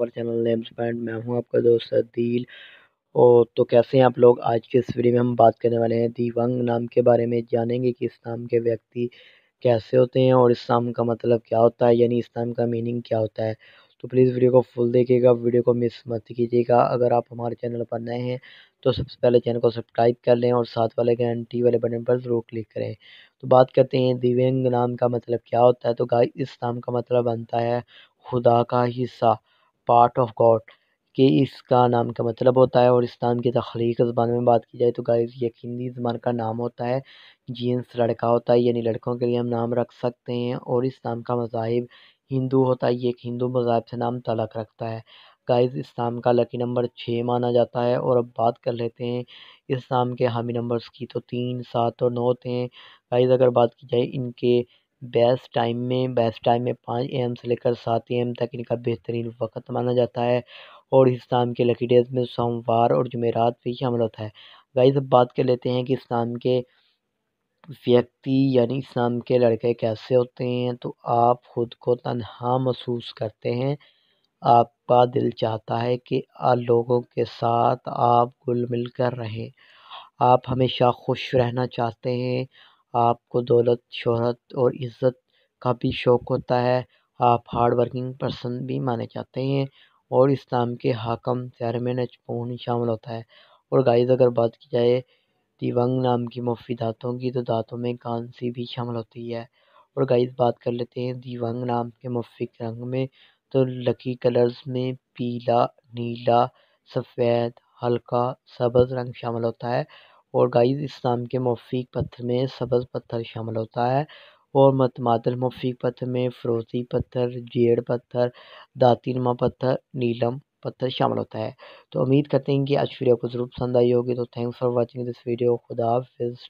और channel names band मैं हूँ आपका दोस्त दिल और तो कैसे हैं आप लोग आज की इस वीडियो में हम बात करने वाले हैं दिवंग नाम के बारे में जानेंगे कि इस नाम के व्यक्ति कैसे होते हैं और इस नाम का मतलब क्या होता है यानी इस नाम का मीनिंग क्या होता है तो प्लीज़ वीडियो को फुल देखिएगा वीडियो को मिस मत कीजिएगा अगर आप हमारे चैनल पर नए हैं तो सबसे पहले चैनल को सब्सक्राइब कर लें और साथ वाले घंटी वाले बटन पर ज़रूर क्लिक करें तो बात करते हैं दिव्यांग नाम का मतलब क्या होता है तो गाय इस नाम का मतलब बनता है खुदा का हिस्सा पार्ट ऑफ गॉड कि इसका नाम का मतलब होता है और इस नाम की तख्लीक ज़बान में बात की जाए तो गाइस यकीनी हिंदी ज़बान का नाम होता है जीन्स लड़का होता है यानी लड़कों के लिए हम नाम रख सकते हैं और इस नाम का मजाहब हिंदू होता है ये एक हिंदू मज़ाहब से नाम तलक रखता है गाइस इस नाम का लकी नंबर छः माना जाता है और अब बात कर लेते हैं इस नाम के हामी नंबर्स की तो तीन सात और नौ होते हैं गाइस अगर बात की जाए इनके बेस्ट टाइम में बेस्ट टाइम में पाँच एम से लेकर सात एम तक इनका बेहतरीन वक्त माना जाता है और इस्लाम के लकी डेज में सोमवार और जुमेरात भी शामिल होता है गाइस अब बात कर लेते हैं कि इस्लाम के व्यक्ति यानी इस्लाम के लड़के कैसे होते हैं तो आप ख़ुद को तनहा महसूस करते हैं आपका दिल चाहता है कि लोगों के साथ आप घुल मिल कर रहें आप हमेशा खुश रहना चाहते हैं आपको दौलत शोहरत और इज़्ज़त का भी शौक़ होता है आप हार्ड वर्किंग पर्सन भी माने जाते हैं और इस्लाम के हाकम चेयरमैन अजमून शामिल होता है और गाइस अगर बात की जाए दिवंग नाम की मुफी दातों की तो दांतों में कांसी भी शामिल होती है और गाइस बात कर लेते हैं दिवंग नाम के मुफिक रंग में तो लकी कलर्स में पीला नीला सफ़ेद हल्का सबज़ रंग शामिल होता है और गाइस इस नाम के मौफीक पत्थर में सबज पत्थर शामिल होता है और मतमादल मौफीक पत्थर में फरोजी पत्थर जेड़ पत्थर दातिनमा पत्थर नीलम पत्थर शामिल होता है तो उम्मीद करते हैं कि आज वीडियो को जरूर पसंद आई होगी तो thanks for watching this video खुदा हाफिज